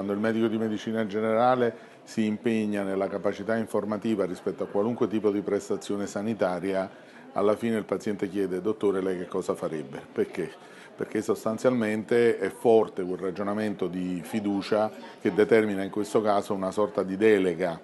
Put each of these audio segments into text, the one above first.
quando il medico di medicina generale si impegna nella capacità informativa rispetto a qualunque tipo di prestazione sanitaria, alla fine il paziente chiede dottore lei che cosa farebbe? Perché? Perché sostanzialmente è forte quel ragionamento di fiducia che determina in questo caso una sorta di delega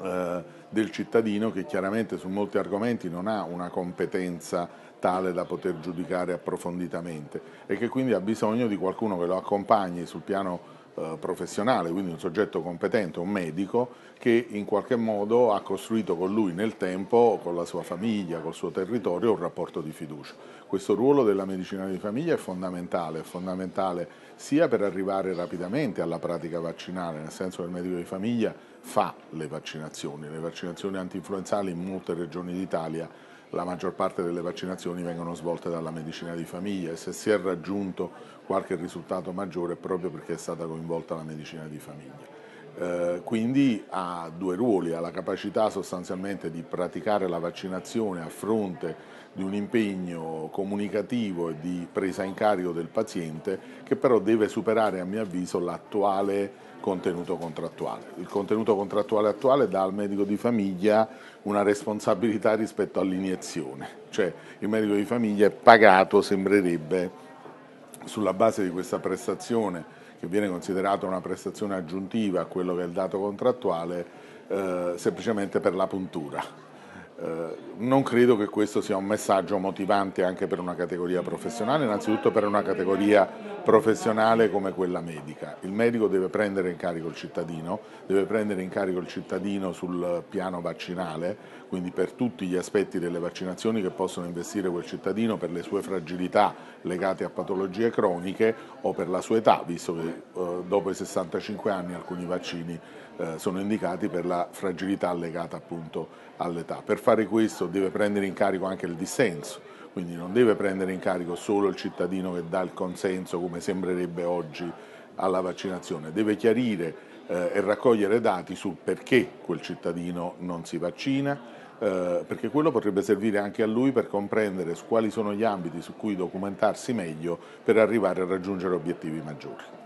eh, del cittadino che chiaramente su molti argomenti non ha una competenza tale da poter giudicare approfonditamente e che quindi ha bisogno di qualcuno che lo accompagni sul piano eh, professionale, quindi un soggetto competente, un medico che in qualche modo ha costruito con lui nel tempo, con la sua famiglia, col suo territorio, un rapporto di fiducia. Questo ruolo della medicina di famiglia è fondamentale, è fondamentale sia per arrivare rapidamente alla pratica vaccinale, nel senso che il medico di famiglia fa le vaccinazioni, le vaccinazioni antinfluenzali in molte regioni d'Italia la maggior parte delle vaccinazioni vengono svolte dalla medicina di famiglia e se si è raggiunto qualche risultato maggiore è proprio perché è stata coinvolta la medicina di famiglia. Eh, quindi ha due ruoli, ha la capacità sostanzialmente di praticare la vaccinazione a fronte di un impegno comunicativo e di presa in carico del paziente che però deve superare a mio avviso l'attuale contenuto contrattuale. Il contenuto contrattuale attuale dà al medico di famiglia una responsabilità rispetto all'iniezione, cioè il medico di famiglia è pagato, sembrerebbe, sulla base di questa prestazione che viene considerata una prestazione aggiuntiva a quello che è il dato contrattuale, eh, semplicemente per la puntura. Eh, non credo che questo sia un messaggio motivante anche per una categoria professionale, innanzitutto per una categoria professionale come quella medica. Il medico deve prendere in carico il cittadino, deve prendere in carico il cittadino sul piano vaccinale, quindi per tutti gli aspetti delle vaccinazioni che possono investire quel cittadino per le sue fragilità legate a patologie croniche o per la sua età, visto che eh, dopo i 65 anni alcuni vaccini eh, sono indicati per la fragilità legata appunto all'età. Per fare questo deve prendere in carico anche il dissenso, quindi non deve prendere in carico solo il cittadino che dà il consenso come sembrerebbe oggi alla vaccinazione, deve chiarire eh, e raccogliere dati sul perché quel cittadino non si vaccina, eh, perché quello potrebbe servire anche a lui per comprendere quali sono gli ambiti su cui documentarsi meglio per arrivare a raggiungere obiettivi maggiori.